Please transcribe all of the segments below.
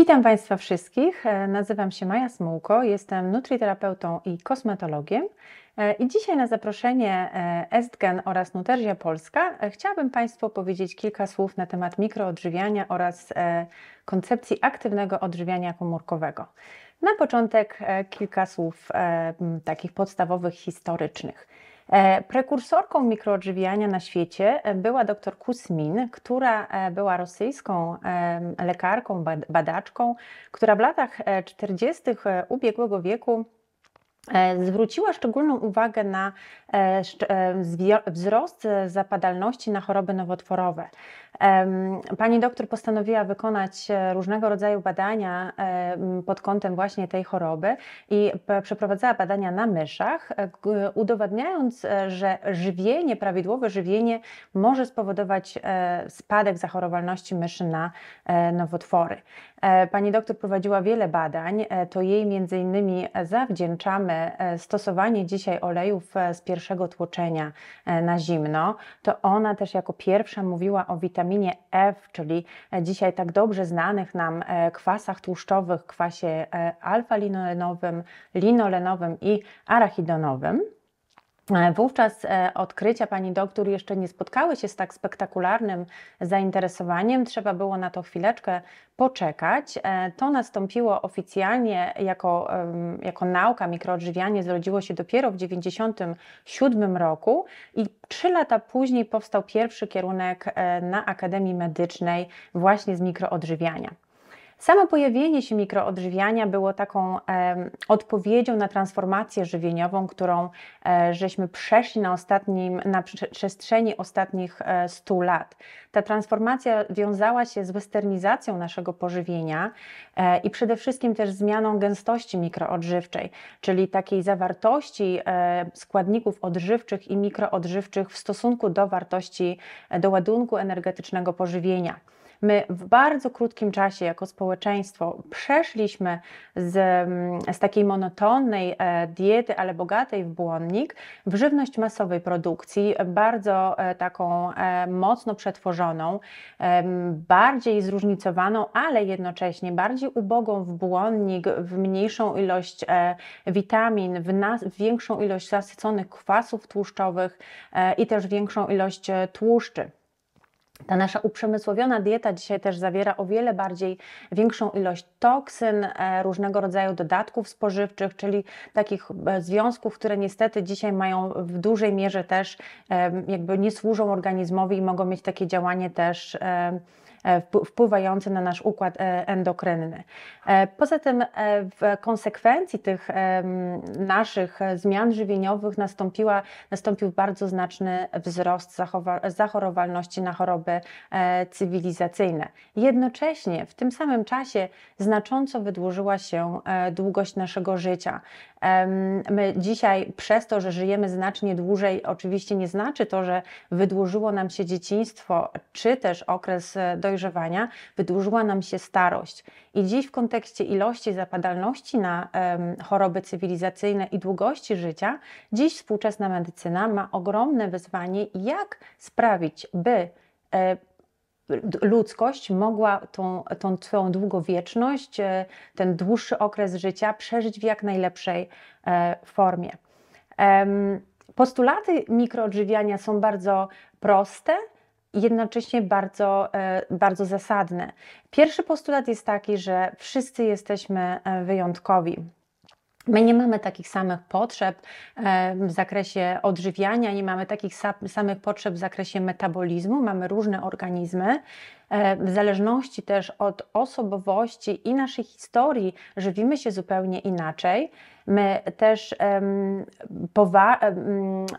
Witam Państwa wszystkich. E, nazywam się Maja Smułko, jestem nutriterapeutą i kosmetologiem. E, I dzisiaj na zaproszenie e, Estgen oraz Nuterzia Polska chciałabym Państwu powiedzieć kilka słów na temat mikroodżywiania oraz koncepcji aktywnego odżywiania komórkowego. Na początek kilka słów takich podstawowych, historycznych. E, prekursorką mikroodżywiania na świecie e, była dr Kusmin, która e, była rosyjską lekarką, badaczką, która w latach 40. ubiegłego wieku E, zwróciła szczególną uwagę na e, e, wzrost zapadalności na choroby nowotworowe. Pani doktor postanowiła wykonać różnego rodzaju badania pod kątem właśnie tej choroby i przeprowadzała badania na myszach, udowadniając, że żywienie, prawidłowe żywienie może spowodować spadek zachorowalności myszy na nowotwory. Pani doktor prowadziła wiele badań, to jej między innymi zawdzięczamy mamy e, stosowanie dzisiaj olejów e, z pierwszego tłoczenia e, na zimno, to ona też jako pierwsza mówiła o witaminie F, czyli dzisiaj tak dobrze znanych nam kwasach tłuszczowych, kwasie alfa-linolenowym, linolenowym i arachidonowym. Wówczas e, odkrycia pani doktor jeszcze nie spotkały się z tak spektakularnym zainteresowaniem. Trzeba było na to chwileczkę poczekać. E, to nastąpiło oficjalnie jako, jako nauka mikroodżywianie, zrodziło się dopiero w 1997 roku i trzy lata później powstał pierwszy kierunek e, na Akademii Medycznej właśnie z mikroodżywiania. Samo pojawienie się mikroodżywiania było taką e, odpowiedzią na transformację żywieniową, którą e, żeśmy przeszli na, ostatnim, na przestrzeni ostatnich e, 100 lat. Ta transformacja wiązała się z westernizacją naszego pożywienia e, i przede wszystkim też zmianą gęstości mikroodżywczej, czyli takiej zawartości e, składników odżywczych i mikroodżywczych w stosunku do wartości, e, do ładunku energetycznego pożywienia. My w bardzo krótkim czasie jako społeczeństwo przeszliśmy z, mm, z takiej monotonnej e, diety, ale bogatej w błonnik, w żywność masowej produkcji, bardzo e, taką e, mocno przetworzoną, bardziej zróżnicowaną, ale jednocześnie bardziej ubogą w błonnik, w mniejszą ilość witamin, w, nas, w większą ilość zasyconych kwasów tłuszczowych i też większą ilość tłuszczy. Ta nasza uprzemysłowiona dieta dzisiaj też zawiera o wiele bardziej większą ilość toksyn, e, różnego rodzaju dodatków spożywczych, czyli takich e, związków, które niestety dzisiaj mają w dużej mierze też e, jakby nie służą organizmowi i mogą mieć takie działanie też E, wpływające na nasz układ e, endokrynny. E, poza tym w konsekwencji tych naszych zmian żywieniowych nastąpiła, nastąpił bardzo znaczny wzrost zachorowalności na choroby cywilizacyjne. Jednocześnie w tym samym czasie znacząco wydłużyła się długość naszego życia. My dzisiaj przez to, że żyjemy znacznie dłużej, oczywiście nie znaczy to, że wydłużyło nam się dzieciństwo czy też okres do dojrzewania wydłużyła nam się starość. I dziś w kontekście ilości zapadalności na choroby cywilizacyjne i długości życia, dziś współczesna medycyna ma ogromne wyzwanie, jak sprawić, by e, ludzkość mogła tą, tą swoją długowieczność, e, ten dłuższy okres życia przeżyć w jak najlepszej e, formie. Postulaty mikroodżywiania są bardzo proste, jednocześnie bardzo, e, bardzo zasadne. Pierwszy postulat jest taki, że wszyscy jesteśmy e, wyjątkowi. My nie mamy takich samych potrzeb e, w zakresie odżywiania, nie mamy takich samych potrzeb w zakresie metabolizmu, mamy różne organizmy. W zależności też od osobowości i naszej historii żywimy się zupełnie inaczej. My też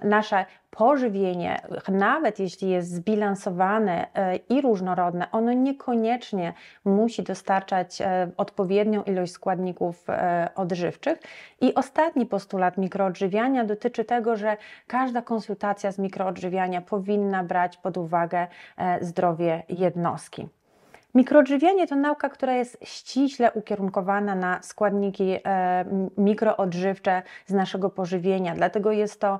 nasza pożywienie, nawet jeśli jest zbilansowane e, i różnorodne, ono niekoniecznie musi dostarczać e, odpowiednią ilość składników e, odżywczych. I ostatni postulat mikroodżywiania dotyczy tego, że każda konsultacja z mikroodżywiania powinna brać pod uwagę zdrowie jednostki. Mikroodżywianie to nauka, która jest ściśle ukierunkowana na składniki e, mikroodżywcze z naszego pożywienia. Dlatego jest to,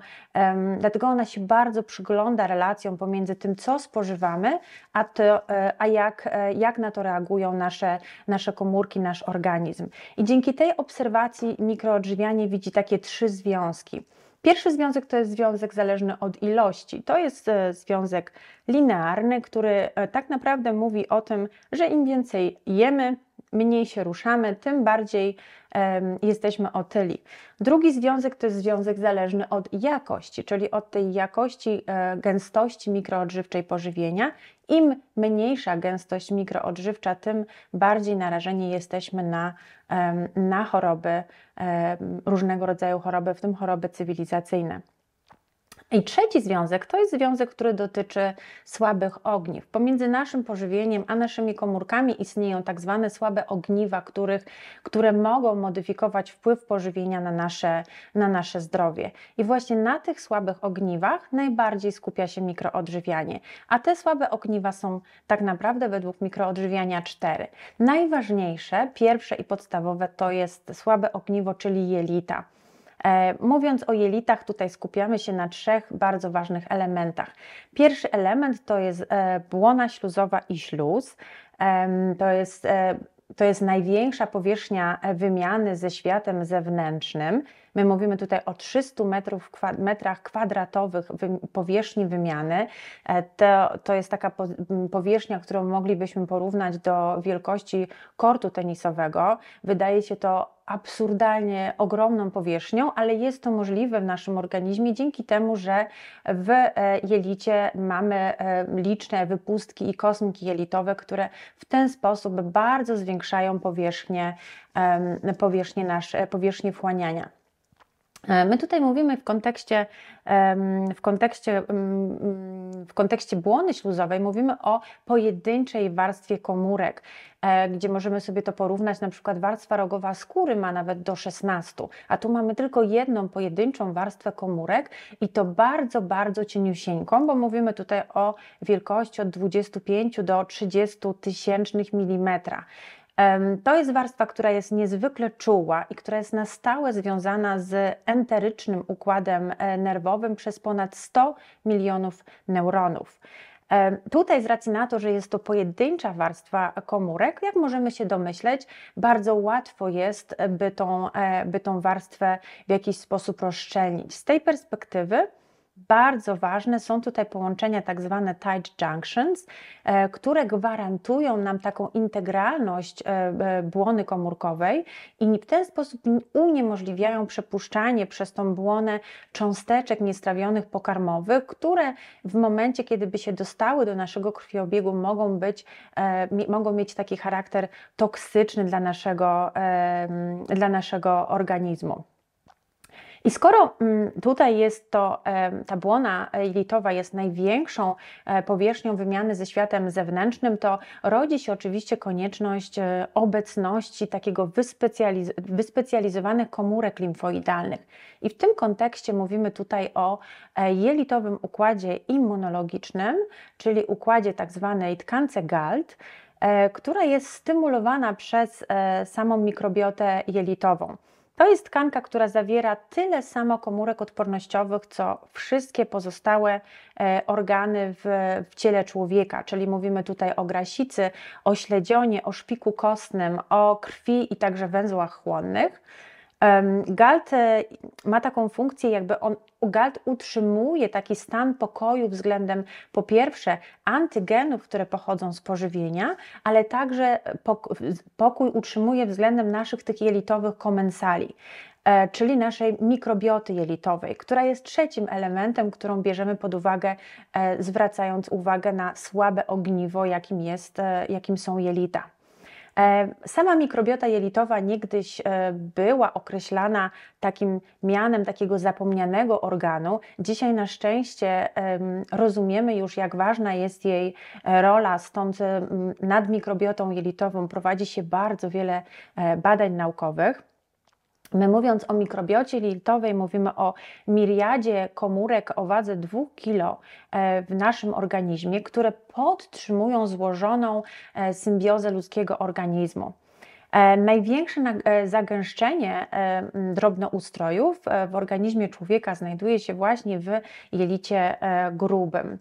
dlatego ona się bardzo przygląda relacjom pomiędzy tym, co spożywamy, a, to, e, a jak, e, jak na to reagują nasze, nasze komórki, nasz organizm. I dzięki tej obserwacji mikroodżywianie widzi takie trzy związki. Pierwszy związek to jest związek zależny od ilości. To jest e, związek linearny, który e, tak naprawdę mówi o tym, że im więcej jemy, mniej się ruszamy, tym bardziej um, jesteśmy otyli. Drugi związek to jest związek zależny od jakości, czyli od tej jakości, e, gęstości mikroodżywczej pożywienia im mniejsza gęstość mikroodżywcza, tym bardziej narażeni jesteśmy na, na choroby, różnego rodzaju choroby, w tym choroby cywilizacyjne. I trzeci związek to jest związek, który dotyczy słabych ogniw. Pomiędzy naszym pożywieniem a naszymi komórkami istnieją tak zwane słabe ogniwa, których, które mogą modyfikować wpływ pożywienia na nasze, na nasze zdrowie. I właśnie na tych słabych ogniwach najbardziej skupia się mikroodżywianie. A te słabe ogniwa są tak naprawdę według mikroodżywiania cztery. Najważniejsze, pierwsze i podstawowe to jest słabe ogniwo, czyli jelita. E, mówiąc o jelitach, tutaj skupiamy się na trzech bardzo ważnych elementach. Pierwszy element to jest e, błona śluzowa i śluz. To jest e, to jest największa powierzchnia wymiany ze światem zewnętrznym. My mówimy tutaj o 300 metrów, metrach kwadratowych powierzchni wymiany. E, to, to jest taka powierzchnia, którą moglibyśmy porównać do wielkości kortu tenisowego. Wydaje się to absurdalnie ogromną powierzchnią, ale jest to możliwe w naszym organizmie dzięki temu, że w e, jelicie mamy e, liczne wypustki i kosmki jelitowe, które w ten sposób bardzo zwiększają powierzchnię, powierzchnię, nasz, powierzchnię wchłaniania. E, my tutaj mówimy w kontekście, w, kontekście, w kontekście błony śluzowej, mówimy o pojedynczej warstwie komórek, e, gdzie możemy sobie to porównać, na przykład warstwa rogowa skóry ma nawet do 16, a tu mamy tylko jedną pojedynczą warstwę komórek i to bardzo, bardzo cieniusieńką, bo mówimy tutaj o wielkości od 25 do 30 tysięcznych milimetra. To jest warstwa, która jest niezwykle czuła i która jest na stałe związana z enterycznym układem e, nerwowym przez ponad 100 milionów neuronów. Tutaj z racji na to, że jest to pojedyncza warstwa komórek, jak możemy się domyśleć, bardzo łatwo jest, e, by tą, e, by tą warstwę w jakiś sposób rozszczelnić. Z tej perspektywy bardzo ważne są tutaj połączenia tak zwane tight junctions, e, które gwarantują nam taką integralność e, e, błony komórkowej i w ten sposób uniemożliwiają przepuszczanie przez tą błonę cząsteczek niestrawionych pokarmowych, które w momencie, kiedy by się dostały do naszego krwiobiegu, mogą być, mogą mieć taki charakter toksyczny dla naszego, dla naszego organizmu. I skoro mm, tutaj jest to, ta błona jelitowa jest największą e, powierzchnią wymiany ze światem zewnętrznym, to rodzi się oczywiście konieczność e, obecności takiego wyspecjaliz wyspecjalizowanych komórek limfoidalnych. I w tym kontekście mówimy tutaj o e, jelitowym układzie immunologicznym, czyli układzie tak zwanej tkance GALT, która jest stymulowana przez samą mikrobiotę jelitową. To jest tkanka, która zawiera tyle samo komórek odpornościowych, co wszystkie pozostałe e, organy w, w ciele człowieka, czyli mówimy tutaj o grasicy, o śledzionie, o szpiku kostnym, o krwi i także węzłach chłonnych. Galt e, ma taką funkcję, jakby on, Galt utrzymuje taki stan pokoju względem po pierwsze antygenów, które pochodzą z pożywienia, ale także pokój utrzymuje względem naszych tych jelitowych komensali e, czyli naszej mikrobioty jelitowej, która jest trzecim elementem, którą bierzemy pod uwagę, e, zwracając uwagę na słabe ogniwo, jakim, jest, jakim są jelita. E, sama mikrobiota jelitowa niegdyś e, była określana takim mianem takiego zapomnianego organu. Dzisiaj na szczęście rozumiemy już, jak ważna jest jej e, rola, stąd nad mikrobiotą jelitową prowadzi się bardzo wiele badań naukowych. My mówiąc o mikrobiocie jelitowej, mówimy o miriadzie komórek o wadze 2 kg e, w naszym organizmie, które podtrzymują złożoną e, symbiozę ludzkiego organizmu. E, największe zagęszczenie drobnoustrojów w organizmie człowieka znajduje się właśnie w jelicie grubym.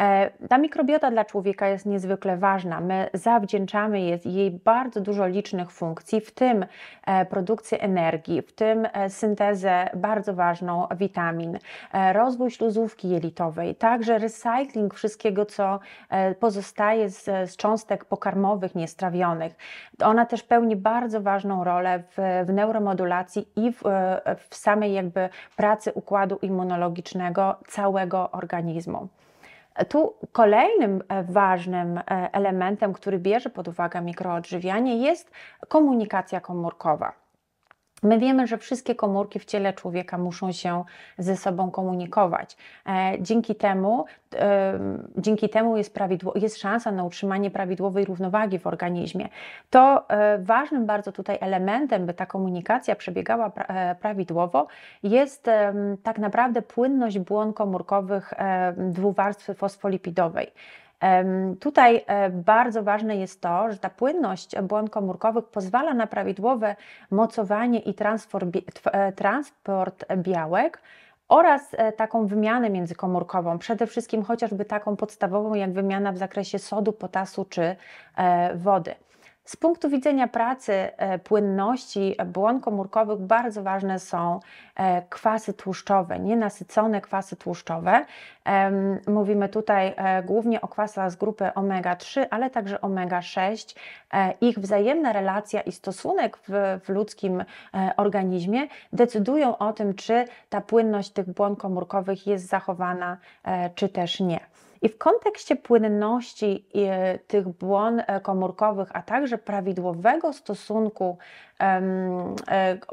E, ta mikrobiota dla człowieka jest niezwykle ważna. My zawdzięczamy jej bardzo dużo licznych funkcji, w tym e, produkcję energii, w tym e, syntezę bardzo ważną witamin, rozwój śluzówki jelitowej, także recycling wszystkiego, co pozostaje z, z cząstek pokarmowych niestrawionych. Ona też pełni bardzo ważną rolę w, w neuromodulacji i w, w samej jakby pracy układu immunologicznego całego organizmu. Tu kolejnym e, ważnym e, elementem, który bierze pod uwagę mikroodżywianie, jest komunikacja komórkowa. My wiemy, że wszystkie komórki w ciele człowieka muszą się ze sobą komunikować. E, dzięki, temu, e, dzięki temu jest, jest szansa na utrzymanie prawidłowej równowagi w organizmie. To e, ważnym bardzo tutaj elementem, by ta komunikacja przebiegała prawidłowo, jest tak naprawdę płynność błon komórkowych dwuwarstwy fosfolipidowej. Tutaj e, bardzo ważne jest to, że ta płynność błon komórkowych pozwala na prawidłowe mocowanie i e, transport białek oraz e, taką wymianę międzykomórkową, przede wszystkim chociażby taką podstawową jak wymiana w zakresie sodu, potasu czy wody. Z punktu widzenia pracy, e, płynności e, błon komórkowych bardzo ważne są e, kwasy tłuszczowe, nienasycone kwasy tłuszczowe. Mówimy tutaj głównie o kwasach z grupy omega-3, ale także omega-6. Ich wzajemna relacja i stosunek w, w ludzkim organizmie decydują o tym, czy ta płynność tych błon komórkowych jest zachowana, czy też nie. I w kontekście płynności y, tych błon e, komórkowych, a także prawidłowego stosunku e,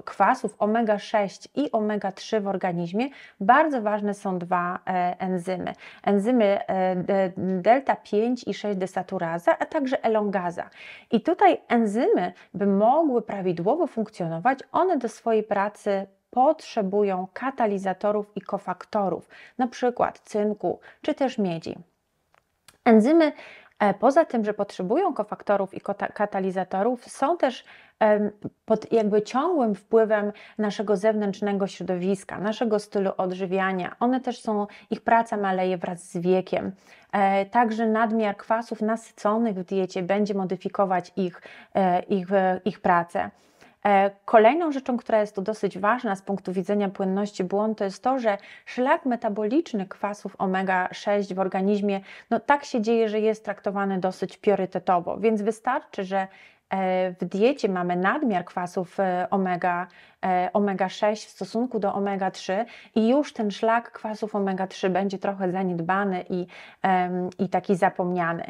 kwasów omega-6 i omega-3 w organizmie, bardzo ważne są dwa e, enzymy. Enzymy delta-5 i 6 desaturaza, a także elongaza. I tutaj enzymy, by mogły prawidłowo funkcjonować, one do swojej pracy potrzebują katalizatorów i kofaktorów, na przykład cynku czy też miedzi. Enzymy e, Poza tym, że potrzebują kofaktorów i katalizatorów, są też pod jakby ciągłym wpływem naszego zewnętrznego środowiska, naszego stylu odżywiania. One też są, ich praca maleje wraz z wiekiem. E, także nadmiar kwasów nasyconych w diecie będzie modyfikować ich, e, ich, ich pracę. E, kolejną rzeczą, która jest tu dosyć ważna z punktu widzenia płynności błon, to jest to, że szlak metaboliczny kwasów omega-6 w organizmie, no tak się dzieje, że jest traktowany dosyć priorytetowo, więc wystarczy, że e, w diecie mamy nadmiar kwasów e, omega E, omega-6 w stosunku do omega-3 i już ten szlak kwasów omega-3 będzie trochę zaniedbany i, i taki zapomniany.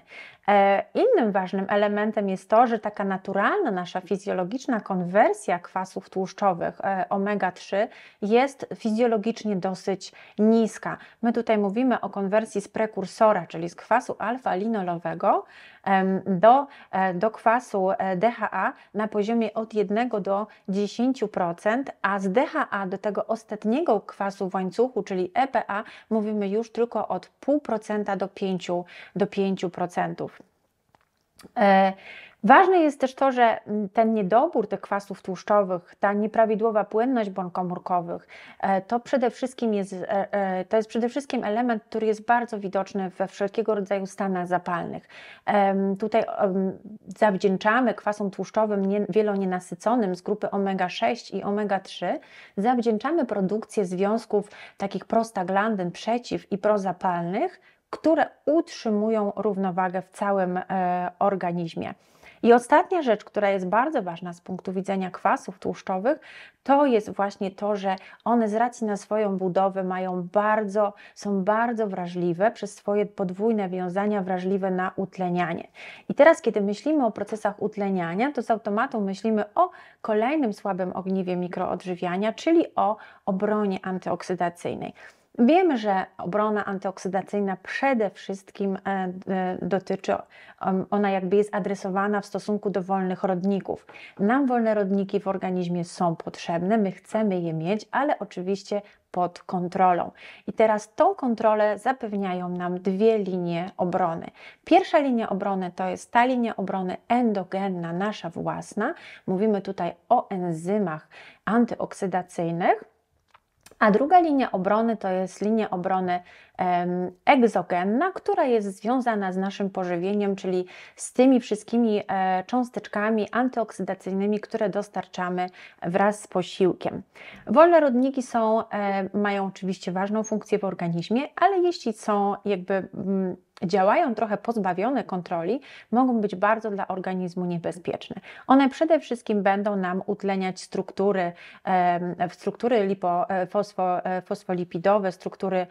E, innym ważnym elementem jest to, że taka naturalna nasza fizjologiczna konwersja kwasów tłuszczowych e, omega-3 jest fizjologicznie dosyć niska. My tutaj mówimy o konwersji z prekursora, czyli z kwasu alfa-linolowego do, do kwasu DHA na poziomie od 1 do 10% procent, a z DHA do tego ostatniego kwasu w łańcuchu, czyli EPA, mówimy już tylko od 0,5% do 5%. Do 5%. Ważne jest też to, że mm, ten niedobór tych kwasów tłuszczowych, ta nieprawidłowa płynność błon komórkowych, e, to przede wszystkim jest, e, e, to jest przede wszystkim element, który jest bardzo widoczny we wszelkiego rodzaju stanach zapalnych. Tutaj zawdzięczamy kwasom tłuszczowym wielonienasyconym z grupy omega-6 i omega-3, zawdzięczamy produkcję związków takich prostaglandyn przeciw i prozapalnych, które utrzymują równowagę w całym e, organizmie. I ostatnia rzecz, która jest bardzo ważna z punktu widzenia kwasów tłuszczowych, to jest właśnie to, że one z racji na swoją budowę mają bardzo, są bardzo wrażliwe przez swoje podwójne wiązania wrażliwe na utlenianie. I teraz, kiedy myślimy o procesach utleniania, to z automatu myślimy o kolejnym słabym ogniwie mikroodżywiania, czyli o obronie antyoksydacyjnej. Wiemy, że obrona antyoksydacyjna przede wszystkim e, e, dotyczy, ona jakby jest adresowana w stosunku do wolnych rodników. Nam wolne rodniki w organizmie są potrzebne, my chcemy je mieć, ale oczywiście pod kontrolą. I teraz tą kontrolę zapewniają nam dwie linie obrony. Pierwsza linia obrony to jest ta linia obrony endogenna, nasza własna. Mówimy tutaj o enzymach antyoksydacyjnych a druga linia obrony to jest linia obrony egzogenna, która jest związana z naszym pożywieniem, czyli z tymi wszystkimi e, cząsteczkami antyoksydacyjnymi, które dostarczamy wraz z posiłkiem. Wolne rodniki są, e, mają oczywiście ważną funkcję w organizmie, ale jeśli są jakby mm, działają trochę pozbawione kontroli, mogą być bardzo dla organizmu niebezpieczne. One przede wszystkim będą nam utleniać struktury, struktury lipo, e, fosfo, fosfolipidowe, struktury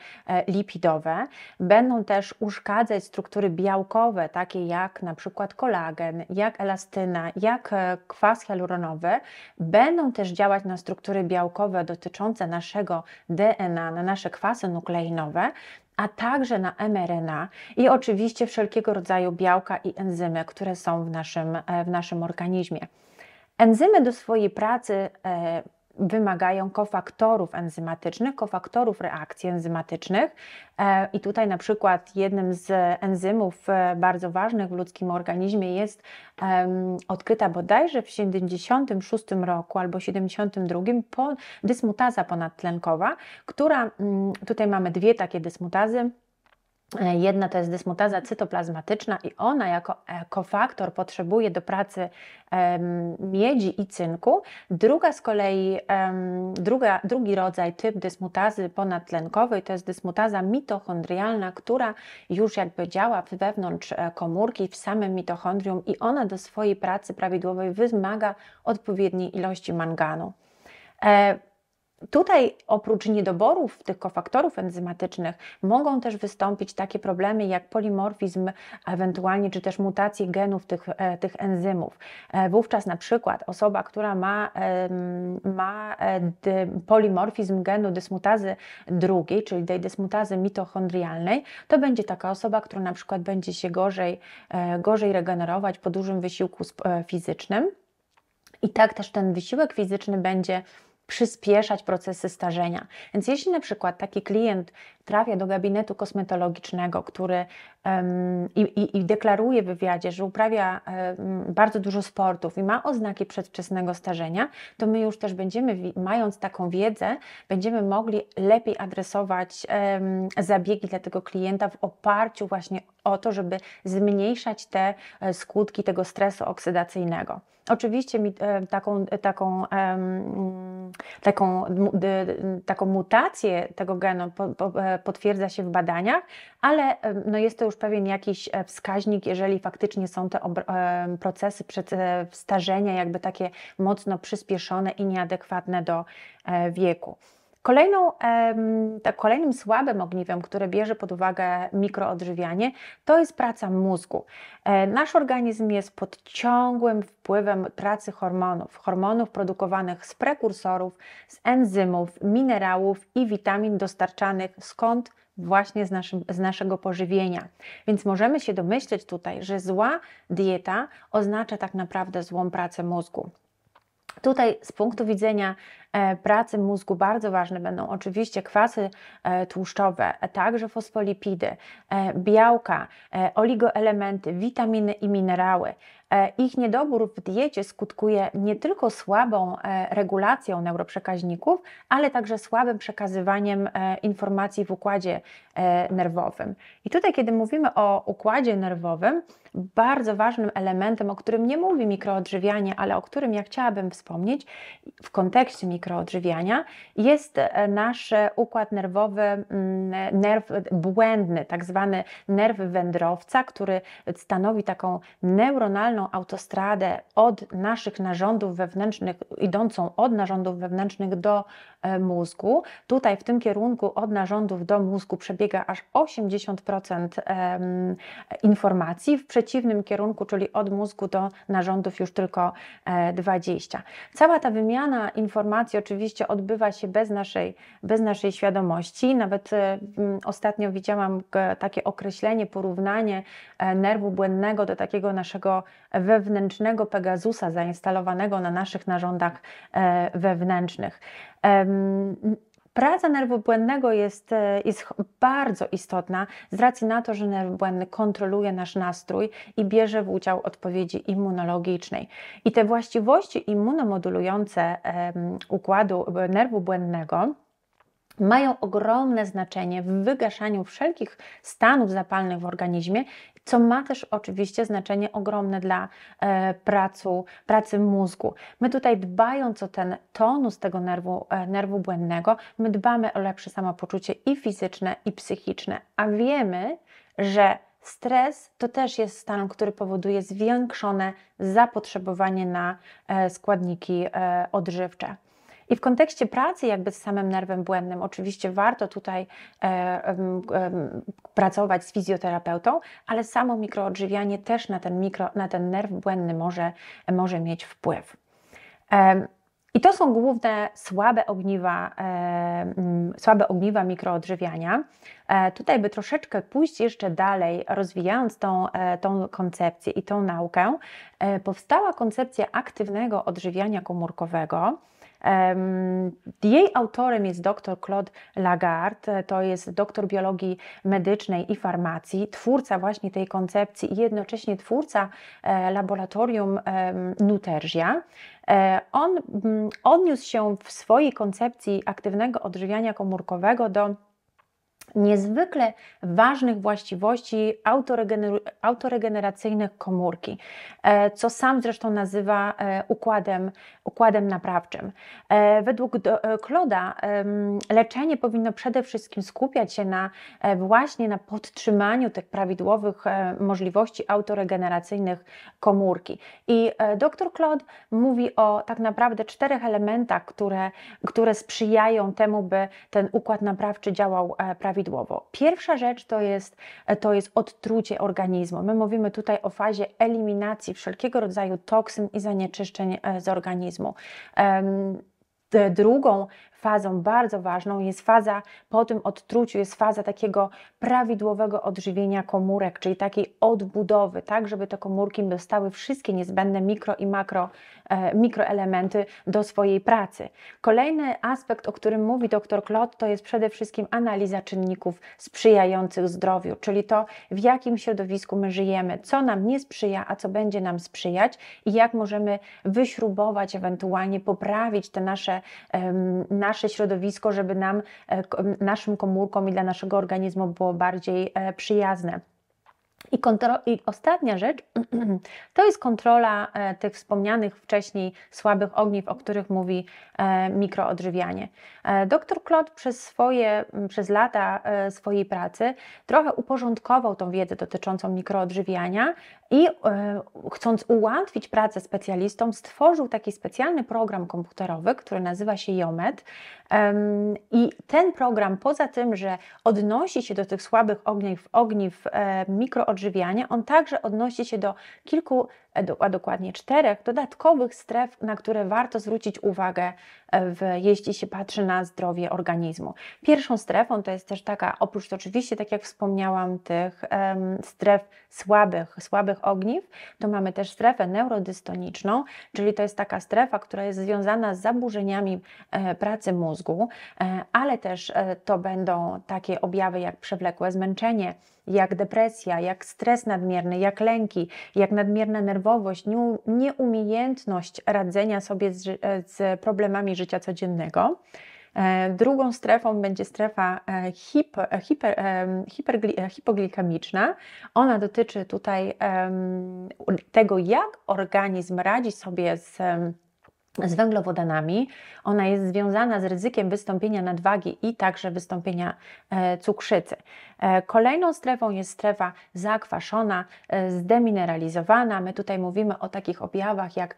lipidowe, lipidowe, będą też uszkadzać struktury białkowe, takie jak na przykład kolagen, jak elastyna, jak e, kwas hialuronowy, będą też działać na struktury białkowe dotyczące naszego DNA, na nasze kwasy nukleinowe, a także na mRNA i oczywiście wszelkiego rodzaju białka i enzymy, które są w naszym, e, w naszym organizmie. Enzymy do swojej pracy e, wymagają kofaktorów enzymatycznych, kofaktorów reakcji enzymatycznych. E, I tutaj na przykład jednym z enzymów e, bardzo ważnych w ludzkim organizmie jest odkryta bodajże w 76 roku albo 72 dysmutaza ponadtlenkowa, która mm, tutaj mamy dwie takie dysmutazy E, jedna to jest dysmutaza cytoplazmatyczna i ona jako kofaktor potrzebuje do pracy miedzi i cynku. Druga z kolei, druga, drugi rodzaj, typ dysmutazy ponadtlenkowej to jest dysmutaza mitochondrialna, która już jakby działa wewnątrz e, komórki, w samym mitochondrium i ona do swojej pracy prawidłowej wymaga odpowiedniej ilości manganu. E, Tutaj oprócz niedoborów tych kofaktorów enzymatycznych mogą też wystąpić takie problemy jak polimorfizm, ewentualnie czy też mutacje genów tych, e, tych enzymów. E, wówczas na przykład osoba, która ma, ma e, polimorfizm genu dysmutazy drugiej, czyli tej dysmutazy mitochondrialnej, to będzie taka osoba, która na przykład będzie się gorzej, gorzej regenerować po dużym wysiłku fizycznym. I tak też ten wysiłek fizyczny będzie przyspieszać procesy starzenia. Więc jeśli na przykład taki klient trafia do gabinetu kosmetologicznego, który um, i, i, deklaruje w wywiadzie, że uprawia um, bardzo dużo sportów i ma oznaki przedwczesnego starzenia, to my już też będziemy, mając taką wiedzę, będziemy mogli lepiej adresować um, zabiegi dla tego klienta w oparciu właśnie o to, żeby zmniejszać te e, skutki tego stresu oksydacyjnego. Oczywiście mi e, taką, e, taką, taką, taką mutację tego genu e, potwierdza się w badaniach, ale no jest to już pewien jakiś wskaźnik, jeżeli faktycznie są te procesy przed starzenia jakby takie mocno przyspieszone i nieadekwatne do wieku. Kolejną, tak, kolejnym słabym ogniwem, które bierze pod uwagę mikroodżywianie, to jest praca mózgu. E, nasz organizm jest pod ciągłym wpływem pracy hormonów, hormonów produkowanych z prekursorów, z enzymów, minerałów i witamin dostarczanych skąd właśnie z, naszym, z, naszego pożywienia. Więc możemy się domyśleć tutaj, że zła dieta oznacza tak naprawdę złą pracę mózgu. Tutaj z punktu widzenia E, pracy mózgu bardzo ważne będą oczywiście kwasy e, tłuszczowe, e, także fosfolipidy, białka, oligoelementy, witaminy i minerały. Ich niedobór w diecie skutkuje nie tylko słabą regulacją neuroprzekaźników, ale także słabym przekazywaniem informacji w układzie nerwowym. I tutaj, kiedy mówimy o układzie nerwowym, bardzo ważnym elementem, o którym nie mówi mikroodżywianie, ale o którym ja chciałabym wspomnieć w kontekście mikroodżywiania, jest e, nasz układ nerwowy, mm, nerw błędny, tak zwany nerw wędrowca, który stanowi taką neuronalną autostradę od naszych narządów wewnętrznych, idącą od narządów wewnętrznych do e, mózgu. Tutaj w tym kierunku od narządów do mózgu przebiega aż 80% informacji. W przeciwieństwie przeciwnym kierunku, czyli od mózgu do narządów już tylko 20. E, Cała ta wymiana informacji oczywiście odbywa się bez naszej, bez naszej świadomości. Nawet e, ostatnio widziałam takie określenie, porównanie e, nerwu błędnego do takiego naszego wewnętrznego Pegazusa zainstalowanego na naszych narządach wewnętrznych. Praca nerwu błędnego jest, e, jest bardzo istotna z racji na to, że nerw błędny kontroluje nasz nastrój i bierze w udział odpowiedzi immunologicznej. I te właściwości immunomodulujące układu e, nerwu błędnego mają ogromne znaczenie w wygaszaniu wszelkich stanów zapalnych w organizmie, co ma też oczywiście znaczenie ogromne dla e, pracu, pracy mózgu. My tutaj dbając o ten tonus tego nerwu, e, nerwu błędnego, my dbamy o lepsze samopoczucie i fizyczne, i psychiczne, a wiemy, że Stres to też jest stan, który powoduje zwiększone zapotrzebowanie na e, składniki e, odżywcze. I w kontekście pracy jakby z samym nerwem błędnym, oczywiście warto tutaj e, e, pracować z fizjoterapeutą, ale samo mikroodżywianie też na ten, mikro, na ten nerw błędny może, może mieć wpływ. E, i to są główne słabe ogniwa, e, słabe ogniwa mikroodżywiania. E, tutaj by troszeczkę pójść jeszcze dalej, rozwijając tą, e, tą koncepcję i tą naukę, e, powstała koncepcja aktywnego odżywiania komórkowego. Jej autorem jest dr Claude Lagarde, to jest doktor biologii medycznej i farmacji, twórca właśnie tej koncepcji i jednocześnie twórca e, laboratorium Nuterzia. E, on mm, odniósł się w swojej koncepcji aktywnego odżywiania komórkowego do niezwykle ważnych właściwości autoregener autoregeneracyjnych komórki, e, co sam zresztą nazywa e, układem, układem naprawczym. E, według Kloda leczenie powinno przede wszystkim skupiać się na właśnie na podtrzymaniu tych prawidłowych możliwości autoregeneracyjnych komórki. I dr Claude mówi o tak naprawdę czterech elementach, które, które sprzyjają temu, by ten układ naprawczy działał prawidłowo prawidłowo. Pierwsza rzecz to jest, e, to jest odtrucie organizmu. My mówimy tutaj o fazie eliminacji wszelkiego rodzaju toksyn i zanieczyszczeń e, z organizmu. Drugą fazą bardzo ważną jest faza po tym odtruciu, jest faza takiego prawidłowego odżywienia komórek, czyli takiej odbudowy, tak, żeby te komórki dostały wszystkie niezbędne mikro i makro, e, mikroelementy do swojej pracy. Kolejny aspekt, o którym mówi dr Klot, to jest przede wszystkim analiza czynników sprzyjających zdrowiu, czyli to, w jakim środowisku my żyjemy, co nam nie sprzyja, a co będzie nam sprzyjać i jak możemy wyśrubować, ewentualnie poprawić te nasze, um, nasze nasze środowisko, żeby nam, e, naszym komórkom i dla naszego organizmu było bardziej e, przyjazne. I, I, ostatnia rzecz to jest kontrola e, tych wspomnianych wcześniej słabych ogniw, o których mówi e, mikroodżywianie. E, doktor Klot przez, swoje, przez lata swojej pracy trochę uporządkował tą wiedzę dotyczącą mikroodżywiania i chcąc ułatwić pracę specjalistom, stworzył taki specjalny program komputerowy, który nazywa się Jomet. I ten program, poza tym, że odnosi się do tych słabych ogniw, ogniw mikro odżywiania, on także odnosi się do kilku a dokładnie czterech dodatkowych stref, na które warto zwrócić uwagę, e, w, jeśli się patrzy na zdrowie organizmu. Pierwszą strefą to jest też taka, oprócz oczywiście, tak jak wspomniałam, tych um, stref słabych, słabych ogniw, to mamy też strefę neurodystoniczną, czyli to jest taka strefa, która jest związana z zaburzeniami e, pracy mózgu, e, ale też e, to będą takie objawy jak przewlekłe zmęczenie, jak depresja, jak stres nadmierny, jak lęki, jak nadmierna nerwowość, nerwowość, nieumiejętność radzenia sobie z, e, z problemami życia codziennego. E, drugą strefą będzie strefa e, hiper, hiper, hiper, hipoglikamiczna. Ona dotyczy tutaj tego, jak organizm radzi sobie z z węglowodanami. Ona jest związana z ryzykiem wystąpienia nadwagi i także wystąpienia e, cukrzycy. E, kolejną strefą jest strefa zakwaszona, e, zdemineralizowana. My tutaj mówimy o takich objawach jak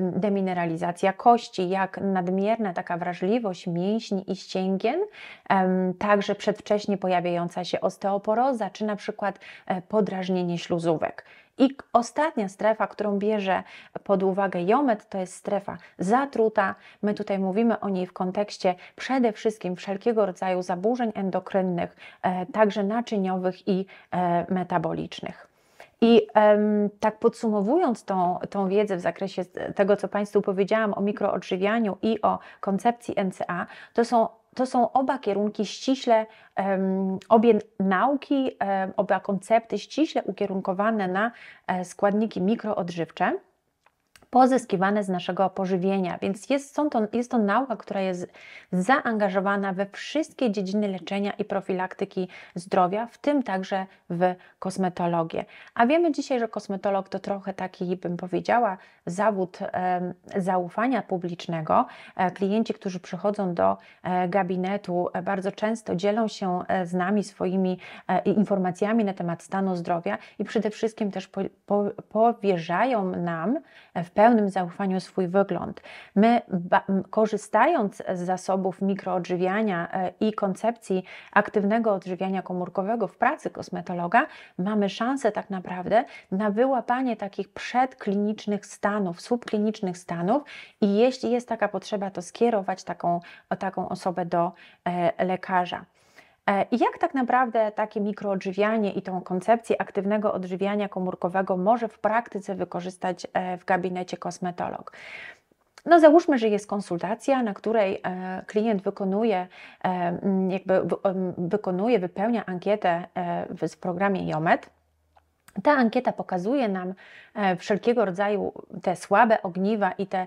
demineralizacja kości, jak nadmierna taka wrażliwość mięśni i ścięgien, także przedwcześnie pojawiająca się osteoporoza, czy na przykład podrażnienie śluzówek. I ostatnia strefa, którą bierze pod uwagę Jomet, to jest strefa zatruta. My tutaj mówimy o niej w kontekście przede wszystkim wszelkiego rodzaju zaburzeń endokrynnych, e, także naczyniowych i e, metabolicznych. I um, tak podsumowując tą, tą wiedzę w zakresie tego, co Państwu powiedziałam o mikroodżywianiu i o koncepcji NCA, to są to są oba kierunki ściśle, obie nauki, oba koncepty ściśle ukierunkowane na e, składniki mikroodżywcze pozyskiwane z naszego pożywienia. Więc jest, są to, jest to nauka, która jest zaangażowana we wszystkie dziedziny leczenia i profilaktyki zdrowia, w tym także w kosmetologię. A wiemy dzisiaj, że kosmetolog to trochę taki, bym powiedziała, zawód e, zaufania publicznego. E, klienci, którzy przychodzą do e, gabinetu, e, bardzo często dzielą się e, z nami swoimi e, informacjami na temat stanu zdrowia i przede wszystkim też po, po, powierzają nam w pełnym zaufaniu swój wygląd. My, korzystając z zasobów mikroodżywiania e, i koncepcji aktywnego odżywiania komórkowego w pracy kosmetologa, mamy szansę tak naprawdę na wyłapanie takich przedklinicznych stanów, subklinicznych stanów i jeśli jest taka potrzeba, to skierować taką, taką osobę do e, lekarza. E, I jak tak naprawdę takie mikroodżywianie i tą koncepcję aktywnego odżywiania komórkowego może w praktyce wykorzystać e, w gabinecie kosmetolog? No załóżmy, że jest konsultacja, na której e, klient wykonuje, jakby wykonuje, wypełnia ankietę w programie Jomet. Ta ankieta pokazuje nam E, wszelkiego rodzaju te słabe ogniwa i te,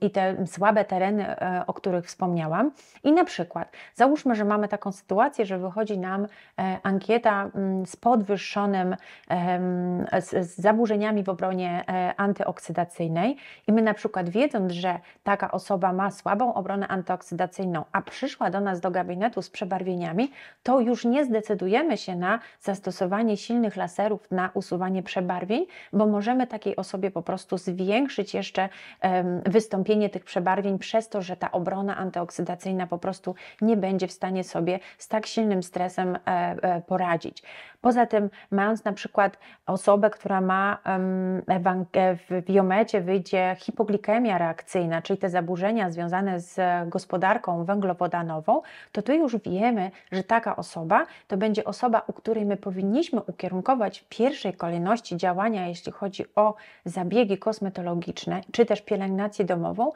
i te słabe tereny, e, o których wspomniałam. I na przykład, załóżmy, że mamy taką sytuację, że wychodzi nam e, ankieta mm, z podwyższonym, z zaburzeniami w obronie antyoksydacyjnej i my na przykład wiedząc, że taka osoba ma słabą obronę antyoksydacyjną, a przyszła do nas do gabinetu z przebarwieniami, to już nie zdecydujemy się na zastosowanie silnych laserów na usuwanie przebarwień, bo może możemy takiej osobie po prostu zwiększyć jeszcze wystąpienie tych przebarwień przez to, że ta obrona antyoksydacyjna po prostu nie będzie w stanie sobie z tak silnym stresem e, e, poradzić. Poza tym, mając na przykład osobę, która ma w biomecie wyjdzie hipoglikemia reakcyjna, czyli te zaburzenia związane z gospodarką węglowodanową, to tu już wiemy, że taka osoba to będzie osoba, u której my powinniśmy ukierunkować w pierwszej kolejności działania, jeśli chodzi o zabiegi kosmetologiczne czy też pielęgnację domową,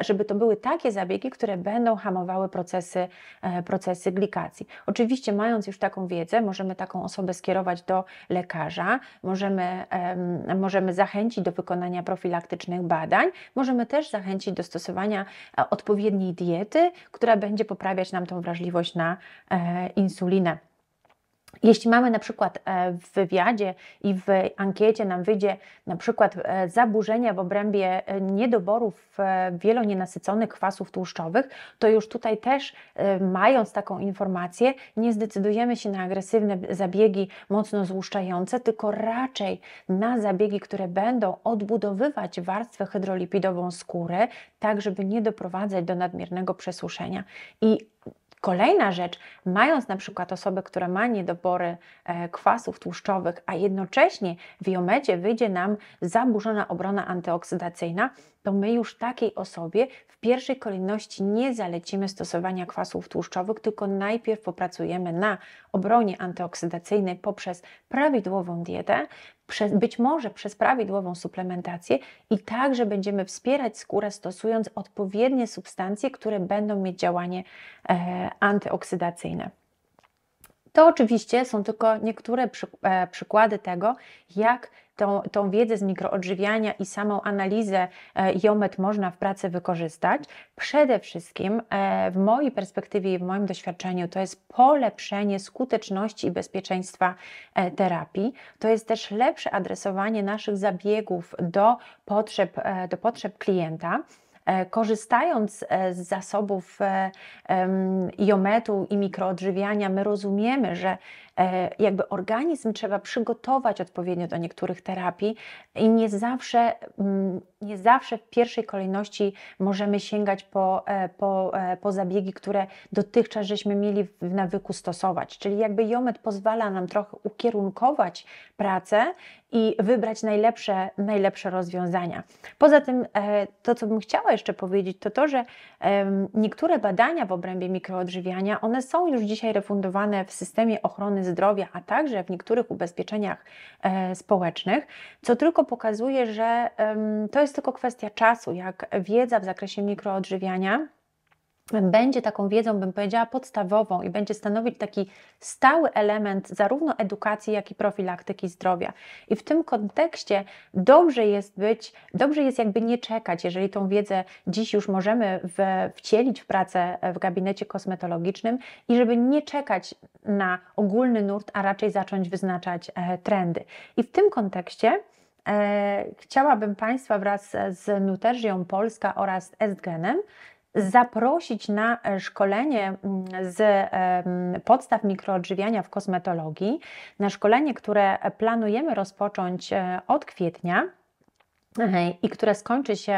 żeby to były takie zabiegi, które będą hamowały procesy, e, procesy glikacji. Oczywiście, mając już taką wiedzę, możemy taką osobę osobę skierować do lekarza, możemy, możemy zachęcić do wykonania profilaktycznych badań, możemy też zachęcić do stosowania e, odpowiedniej diety, która będzie poprawiać nam tą wrażliwość na e, insulinę. Jeśli mamy na przykład e, w wywiadzie i w ankiecie nam wyjdzie na przykład e, zaburzenia w obrębie e, niedoborów wielonienasyconych kwasów tłuszczowych, to już tutaj też mając taką informację nie zdecydujemy się na agresywne zabiegi mocno złuszczające, tylko raczej na zabiegi, które będą odbudowywać warstwę hydrolipidową skóry, tak żeby nie doprowadzać do nadmiernego przesuszenia. I Kolejna rzecz, mając na przykład osobę, która ma niedobory e, kwasów tłuszczowych, a jednocześnie w jomedzie wyjdzie nam zaburzona obrona antyoksydacyjna, to my już takiej osobie w pierwszej kolejności nie zalecimy stosowania kwasów tłuszczowych, tylko najpierw popracujemy na obronie antyoksydacyjnej poprzez prawidłową dietę, być może przez prawidłową suplementację i także będziemy wspierać skórę stosując odpowiednie substancje, które będą mieć działanie e, antyoksydacyjne. To oczywiście są tylko niektóre e, przykłady tego, jak tą, tą wiedzę z mikroodżywiania i samą analizę jomet e, można w pracy wykorzystać. Przede wszystkim e, w mojej perspektywie i w moim doświadczeniu to jest polepszenie skuteczności i bezpieczeństwa terapii. To jest też lepsze adresowanie naszych zabiegów do potrzeb, do potrzeb klienta. E, korzystając e, z zasobów jometu e, i mikroodżywiania, my rozumiemy, że E, jakby organizm trzeba przygotować odpowiednio do niektórych terapii i nie zawsze, mm, nie zawsze w pierwszej kolejności możemy sięgać po, e, po, e, po zabiegi, które dotychczas żeśmy mieli w nawyku stosować. Czyli jakby jomet pozwala nam trochę ukierunkować pracę i wybrać najlepsze, najlepsze rozwiązania. Poza tym, to co bym chciała jeszcze powiedzieć, to to, że niektóre badania w obrębie mikroodżywiania, one są już dzisiaj refundowane w systemie ochrony zdrowia, a także w niektórych ubezpieczeniach e, społecznych, co tylko pokazuje, że to jest tylko kwestia czasu, jak wiedza w zakresie mikroodżywiania będzie taką wiedzą, bym powiedziała, podstawową i będzie stanowić taki stały element zarówno edukacji, jak i profilaktyki zdrowia. I w tym kontekście dobrze jest być, dobrze jest jakby nie czekać, jeżeli tą wiedzę dziś już możemy w, wcielić w pracę e, w gabinecie kosmetologicznym i żeby nie czekać na ogólny nurt, a raczej zacząć wyznaczać e, trendy. I w tym kontekście e, Chciałabym Państwa wraz z Nuterzią Polska oraz Estgenem zaprosić na e, szkolenie mm, z e, podstaw mikroodżywiania w kosmetologii, na szkolenie, które planujemy rozpocząć e, od kwietnia. Mhm. i które skończy się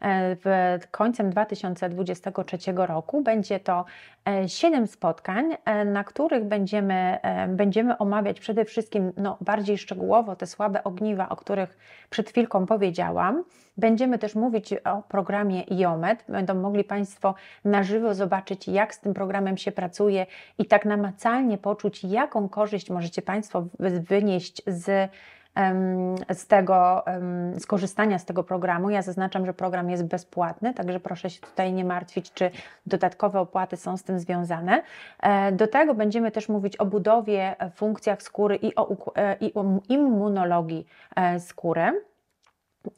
e, w końcem 2023 roku. Będzie to 7 e, spotkań, e, na których będziemy, będziemy omawiać przede wszystkim no, bardziej szczegółowo te słabe ogniwa, o których przed chwilką powiedziałam. Będziemy też mówić o programie IOMED. Będą mogli Państwo na żywo zobaczyć, jak z tym programem się pracuje i tak namacalnie poczuć, jaką korzyść możecie Państwo wynieść z z tego, z z tego programu. Ja zaznaczam, że program jest bezpłatny, także proszę się tutaj nie martwić, czy dodatkowe opłaty są z tym związane. E, do tego będziemy też mówić o budowie, e, funkcjach skóry i o, e, i o immunologii skóry.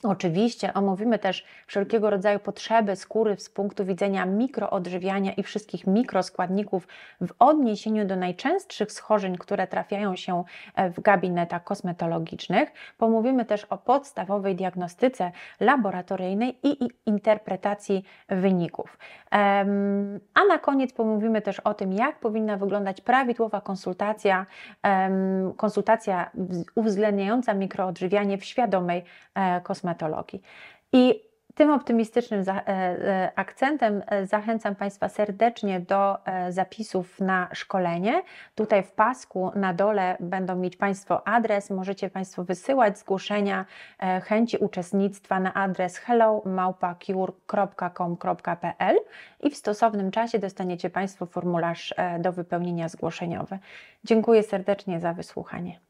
Oczywiście omówimy też wszelkiego rodzaju potrzeby skóry z punktu widzenia mikroodżywiania i wszystkich mikroskładników w odniesieniu do najczęstszych schorzeń, które trafiają się e, w gabinetach kosmetologicznych. Pomówimy też o podstawowej diagnostyce laboratoryjnej i interpretacji wyników. A na koniec pomówimy też o tym, jak powinna wyglądać prawidłowa konsultacja, konsultacja uwzględniająca mikroodżywianie w świadomej e, kosmetologii kosmetologii. I tym optymistycznym e, e, akcentem e, zachęcam Państwa serdecznie do zapisów na szkolenie. Tutaj w pasku na dole będą mieć Państwo adres. Możecie Państwo wysyłać zgłoszenia chęci uczestnictwa na adres hellomałpacure.com.pl i w stosownym czasie dostaniecie Państwo formularz do wypełnienia zgłoszeniowy. Dziękuję serdecznie za wysłuchanie.